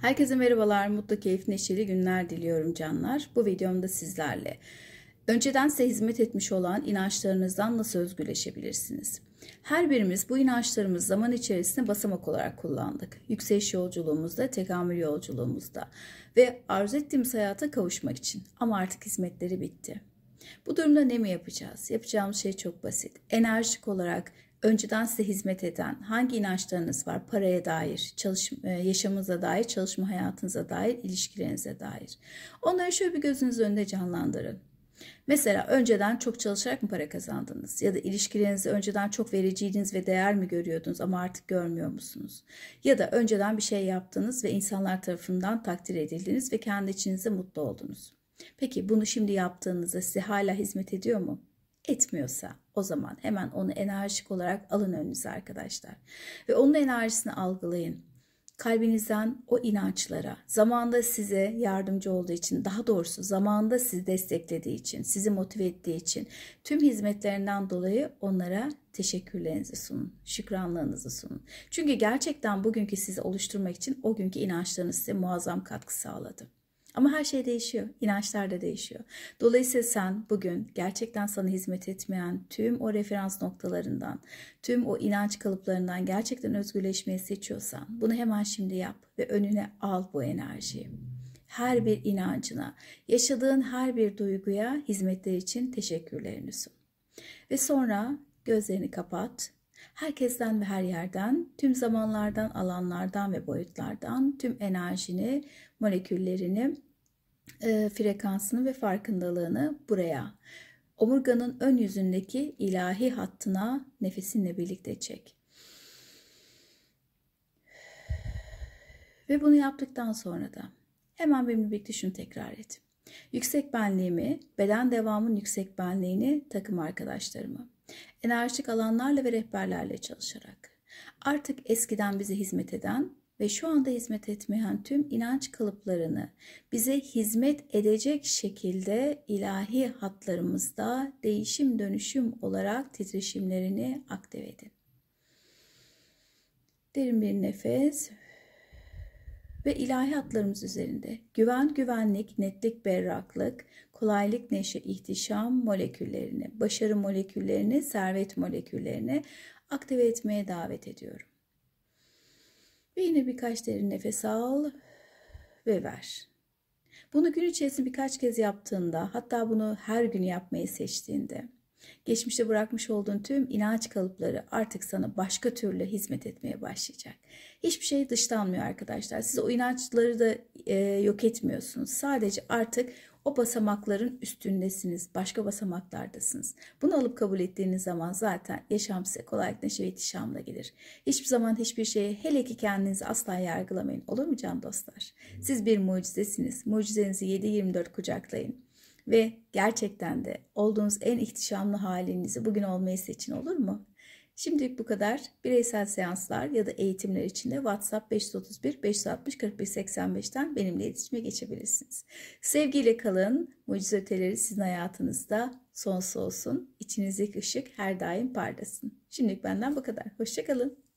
Herkese merhabalar, mutlu, keyifli, neşeli günler diliyorum canlar. Bu videomda sizlerle önceden size hizmet etmiş olan inançlarınızdan nasıl özgürleşebilirsiniz? Her birimiz bu inançlarımız zaman içerisinde basamak olarak kullandık. Yükseliş yolculuğumuzda, tekamül yolculuğumuzda ve arzu ettiğimiz hayata kavuşmak için. Ama artık hizmetleri bitti. Bu durumda ne mi yapacağız? Yapacağımız şey çok basit. Enerjik olarak önceden size hizmet eden, hangi inançlarınız var paraya dair, çalışma, e, yaşamınıza dair, çalışma hayatınıza dair, ilişkilerinize dair. Onları şöyle bir gözünüz önünde canlandırın. Mesela önceden çok çalışarak mı para kazandınız? Ya da ilişkilerinizi önceden çok vericiydiniz ve değer mi görüyordunuz ama artık görmüyor musunuz? Ya da önceden bir şey yaptınız ve insanlar tarafından takdir edildiniz ve kendi içinizde mutlu oldunuz. Peki bunu şimdi yaptığınızda size hala hizmet ediyor mu? etmiyorsa o zaman hemen onu enerjik olarak alın önünüze arkadaşlar. Ve onun enerjisini algılayın. Kalbinizden o inançlara, zamanda size yardımcı olduğu için, daha doğrusu zamanda sizi desteklediği için, sizi motive ettiği için tüm hizmetlerinden dolayı onlara teşekkürlerinizi sunun, şükranlığınızı sunun. Çünkü gerçekten bugünkü sizi oluşturmak için o günkü inançlarınız size muazzam katkı sağladı. Ama her şey değişiyor. İnançlar da değişiyor. Dolayısıyla sen bugün gerçekten sana hizmet etmeyen tüm o referans noktalarından, tüm o inanç kalıplarından gerçekten özgürleşmeyi seçiyorsan bunu hemen şimdi yap ve önüne al bu enerjiyi. Her bir inancına, yaşadığın her bir duyguya hizmetler için teşekkürlerini sun. Ve sonra gözlerini kapat Herkesten ve her yerden, tüm zamanlardan, alanlardan ve boyutlardan tüm enerjini, moleküllerini e, frekansını ve farkındalığını buraya, omurganın ön yüzündeki ilahi hattına nefesinle birlikte çek. Ve bunu yaptıktan sonra da hemen benimle birlikte şunu tekrar et. Yüksek benliğimi, beden devamın yüksek benliğini takım arkadaşlarımı, enerjik alanlarla ve rehberlerle çalışarak, artık eskiden bize hizmet eden ve şu anda hizmet etmeyen tüm inanç kalıplarını bize hizmet edecek şekilde ilahi hatlarımızda değişim dönüşüm olarak titreşimlerini aktive edin. Derin bir nefes ve ilahi hatlarımız üzerinde güven, güvenlik, netlik, berraklık, kolaylık, neşe, ihtişam moleküllerini, başarı moleküllerini, servet moleküllerini aktive etmeye davet ediyorum. Ve yine birkaç derin nefes al ve ver. Bunu gün içerisinde birkaç kez yaptığında hatta bunu her gün yapmayı seçtiğinde geçmişte bırakmış olduğun tüm inanç kalıpları artık sana başka türlü hizmet etmeye başlayacak. Hiçbir şey dışlanmıyor arkadaşlar. Siz o inançları da e, yok etmiyorsunuz. Sadece artık o basamakların üstündesiniz. Başka basamaklardasınız. Bunu alıp kabul ettiğiniz zaman zaten yaşam size kolaylıkla neşe ve ihtişamla gelir. Hiçbir zaman hiçbir şeye hele ki kendinizi asla yargılamayın. Olur mu can dostlar? Siz bir mucizesiniz. Mucizenizi 7-24 kucaklayın ve gerçekten de olduğunuz en ihtişamlı halinizi bugün olmayı seçin olur mu? Şimdilik bu kadar. Bireysel seanslar ya da eğitimler için de WhatsApp 531 560 41 85'ten benimle iletişime geçebilirsiniz. Sevgiyle kalın. Mucize öteleri sizin hayatınızda sonsuz olsun. İçinizdeki ışık her daim parlasın. Şimdilik benden bu kadar. Hoşçakalın.